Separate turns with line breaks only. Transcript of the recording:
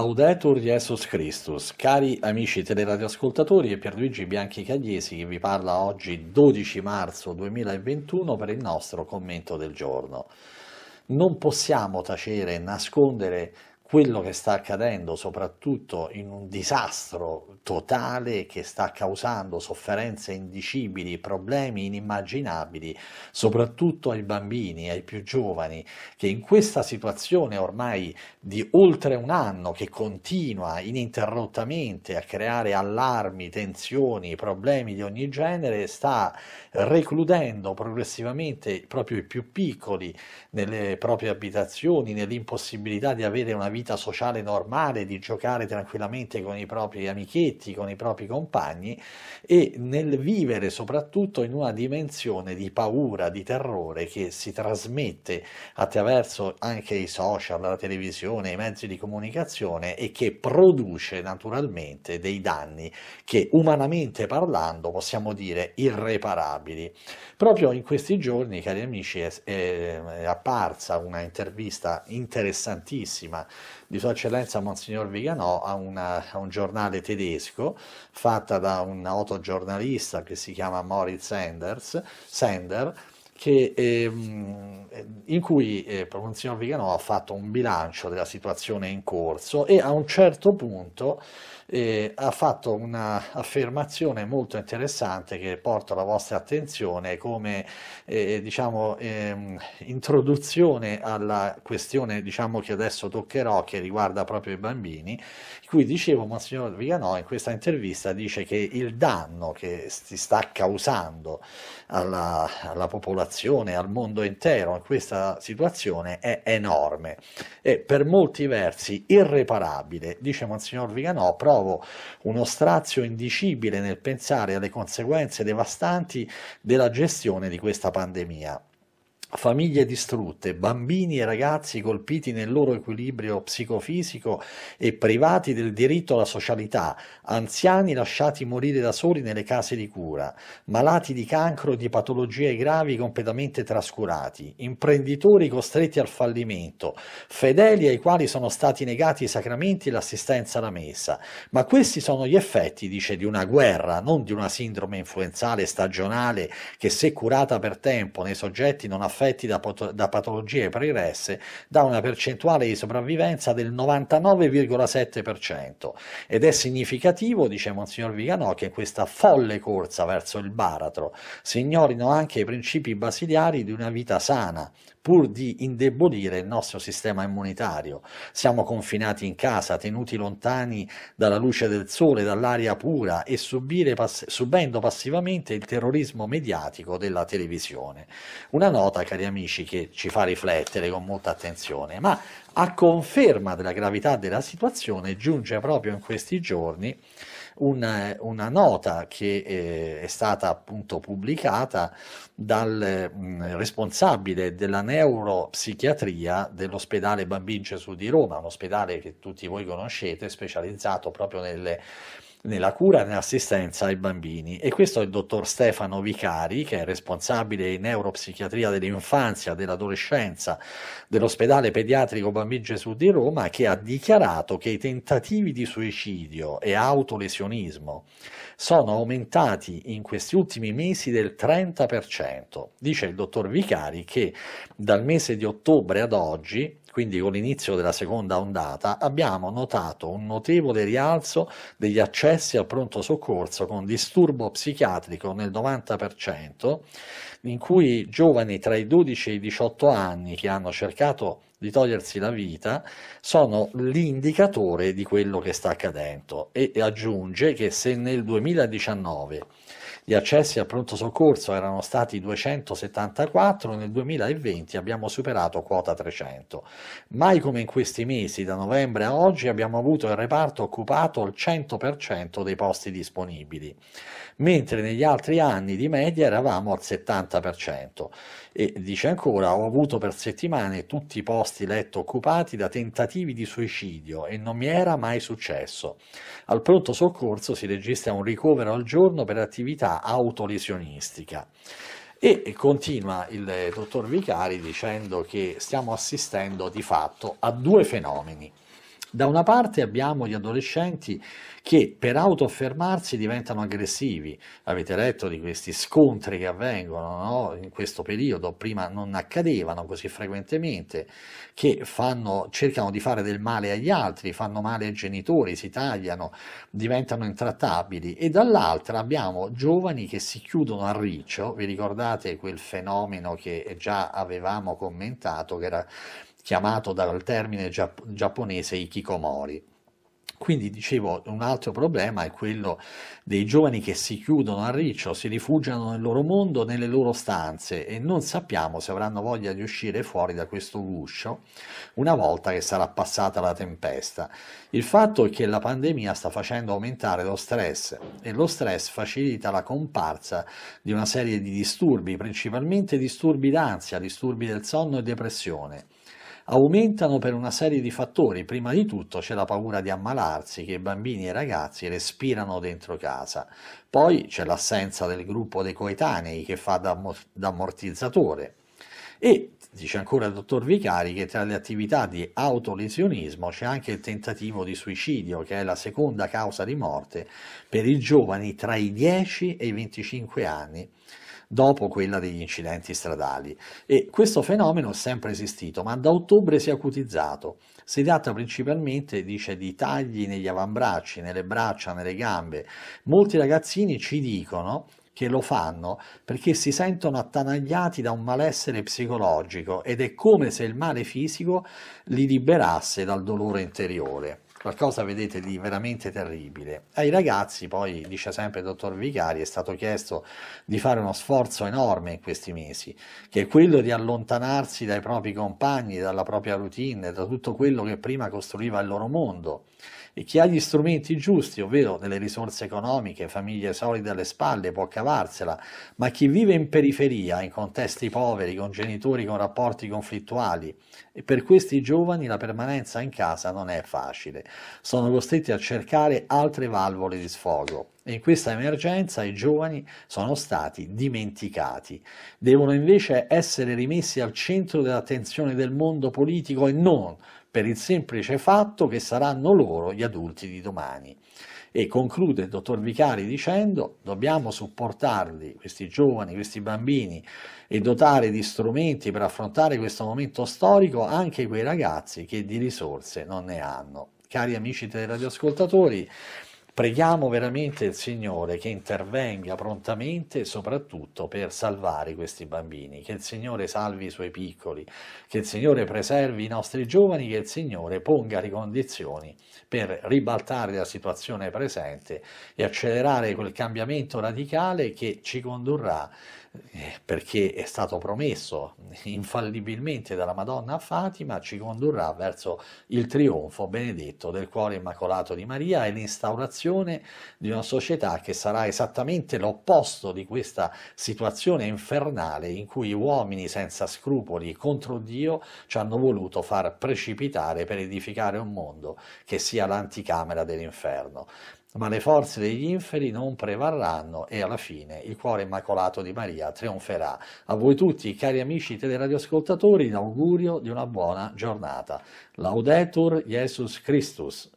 Laudetur Jesus Christus, cari amici teleradioascoltatori e Pierluigi Bianchi Cagliesi che vi parla oggi 12 marzo 2021 per il nostro commento del giorno. Non possiamo tacere e nascondere quello che sta accadendo, soprattutto in un disastro totale che sta causando sofferenze indicibili, problemi inimmaginabili, soprattutto ai bambini, ai più giovani, che in questa situazione ormai di oltre un anno che continua ininterrottamente a creare allarmi, tensioni, problemi di ogni genere, sta recludendo progressivamente proprio i più piccoli nelle proprie abitazioni, nell'impossibilità di avere una vita vita sociale normale, di giocare tranquillamente con i propri amichetti, con i propri compagni e nel vivere soprattutto in una dimensione di paura, di terrore che si trasmette attraverso anche i social, la televisione, i mezzi di comunicazione e che produce naturalmente dei danni che umanamente parlando possiamo dire irreparabili. Proprio in questi giorni, cari amici, è, apparsa una intervista interessantissima di Sua Eccellenza Monsignor Viganò a, una, a un giornale tedesco fatta da un noto giornalista che si chiama Moritz Sanders, Sender, che, ehm, in cui eh, Monsignor Viganò ha fatto un bilancio della situazione in corso e a un certo punto eh, ha fatto un'affermazione molto interessante che porto alla vostra attenzione come eh, diciamo, ehm, introduzione alla questione diciamo, che adesso toccherò che riguarda proprio i bambini, in cui dicevo Monsignor Viganò in questa intervista dice che il danno che si sta causando alla, alla popolazione, al mondo intero in questa situazione è enorme e per molti versi irreparabile, dice Monsignor Viganò, proprio nuovo, uno strazio indicibile nel pensare alle conseguenze devastanti della gestione di questa pandemia famiglie distrutte, bambini e ragazzi colpiti nel loro equilibrio psicofisico e privati del diritto alla socialità, anziani lasciati morire da soli nelle case di cura, malati di cancro e di patologie gravi completamente trascurati, imprenditori costretti al fallimento, fedeli ai quali sono stati negati i sacramenti e l'assistenza alla messa. Ma questi sono gli effetti, dice, di una guerra, non di una sindrome influenzale stagionale che se curata per tempo nei soggetti non affronta affetti da, pot- da patologie pregresse dà una percentuale di sopravvivenza del 99,7% ed è significativo, dice Monsignor Viganò, che in questa folle corsa verso il baratro si ignorino anche i principi basiliari di una vita sana, pur di indebolire il nostro sistema immunitario. Siamo confinati in casa, tenuti lontani dalla luce del sole, dall'aria pura e pass- subendo passivamente il terrorismo mediatico della televisione. Una nota, cari amici, che ci fa riflettere con molta attenzione, ma a conferma della gravità della situazione giunge proprio in questi giorni un, una nota che eh, è stata appunto pubblicata dal mh, mm, responsabile della neuropsichiatria dell'ospedale Bambin Gesù di Roma, un ospedale che tutti voi conoscete, specializzato proprio nelle nella cura e nell'assistenza ai bambini e questo è il dottor Stefano Vicari che è responsabile in neuropsichiatria dell'infanzia, e dell'adolescenza dell'ospedale pediatrico Bambini Gesù di Roma che ha dichiarato che i tentativi di suicidio e autolesionismo sono aumentati in questi ultimi mesi del 30%. Dice il dottor Vicari che dal mese di ottobre ad oggi quindi con l'inizio della seconda ondata, abbiamo notato un notevole rialzo degli accessi al pronto soccorso con disturbo psichiatrico nel 90%, in cui giovani tra i 12 e i 18 anni che hanno cercato di togliersi la vita sono l'indicatore di quello che sta accadendo e aggiunge che se nel 2019 gli accessi al pronto soccorso erano stati 274, nel 2020 abbiamo superato quota 300. Mai come in questi mesi, da novembre a oggi, abbiamo avuto il reparto occupato al 100% dei posti disponibili, mentre negli altri anni di media eravamo al 70%. E dice ancora, ho avuto per settimane tutti i posti letto occupati da tentativi di suicidio e non mi era mai successo. Al pronto soccorso si registra un ricovero al giorno per attività autolesionistica. E continua il eh, dottor Vicari dicendo che stiamo assistendo di fatto a due fenomeni. Da una parte abbiamo gli adolescenti che per autoaffermarsi diventano aggressivi, avete letto di questi scontri che avvengono no? in questo periodo, prima non accadevano così frequentemente, che fanno, cercano di fare del male agli altri, fanno male ai genitori, si tagliano, diventano intrattabili e dall'altra abbiamo giovani che si chiudono a riccio, vi ricordate quel fenomeno che già avevamo commentato, che era chiamato dal termine giap- giapponese ikikomori. Quindi dicevo, un altro problema è quello dei giovani che si chiudono a riccio, si rifugiano nel loro mondo, nelle loro stanze e non sappiamo se avranno voglia di uscire fuori da questo guscio una volta che sarà passata la tempesta. Il fatto è che la pandemia sta facendo aumentare lo stress e lo stress facilita la comparsa di una serie di disturbi, principalmente disturbi d'ansia, disturbi del sonno e depressione aumentano per una serie di fattori. Prima di tutto c'è la paura di ammalarsi che i bambini e i ragazzi respirano dentro casa. Poi c'è l'assenza del gruppo dei coetanei che fa da, da ammortizzatore. E dice ancora il dottor Vicari che tra le attività di autolesionismo c'è anche il tentativo di suicidio, che è la seconda causa di morte per i giovani tra i 10 e i 25 anni dopo quella degli incidenti stradali. E questo fenomeno è sempre esistito, ma da ottobre si è acutizzato. Si tratta principalmente, dice, di tagli negli avambracci, nelle braccia, nelle gambe. Molti ragazzini ci dicono che lo fanno perché si sentono attanagliati da un malessere psicologico ed è come se il male fisico li liberasse dal dolore interiore qualcosa vedete di veramente terribile. Ai ragazzi, poi dice sempre il dottor Vicari, è stato chiesto di fare uno sforzo enorme in questi mesi, che è quello di allontanarsi dai propri compagni, dalla propria routine, da tutto quello che prima costruiva il loro mondo e chi ha gli strumenti giusti, ovvero delle risorse economiche, famiglie solide alle spalle, può cavarsela, ma chi vive in periferia, in contesti poveri, con genitori con rapporti conflittuali, e per questi giovani la permanenza in casa non è facile. Sono costretti a cercare altre valvole di sfogo e in questa emergenza i giovani sono stati dimenticati. Devono invece essere rimessi al centro dell'attenzione del mondo politico e non per il semplice fatto che saranno loro gli adulti di domani. E conclude il dottor Vicari dicendo dobbiamo supportarli, questi giovani, questi bambini, e dotare di strumenti per affrontare questo momento storico anche quei ragazzi che di risorse non ne hanno. Cari amici teleradioascoltatori, radioascoltatori, Preghiamo veramente il Signore che intervenga prontamente soprattutto per salvare questi bambini, che il Signore salvi i suoi piccoli, che il Signore preservi i nostri giovani, che il Signore ponga le condizioni per ribaltare la situazione presente e accelerare quel cambiamento radicale che ci condurrà eh, perché è stato promesso infallibilmente dalla Madonna a Fatima, ci condurrà verso il trionfo benedetto del cuore immacolato di Maria e l'instaurazione di una società che sarà esattamente l'opposto di questa situazione infernale in cui uomini senza scrupoli contro Dio ci hanno voluto far precipitare per edificare un mondo che sia l'anticamera dell'inferno ma le forze degli inferi non prevarranno e alla fine il cuore immacolato di Maria trionferà. A voi tutti, cari amici teleradioascoltatori, l'augurio di una buona giornata. Laudetur Jesus Christus.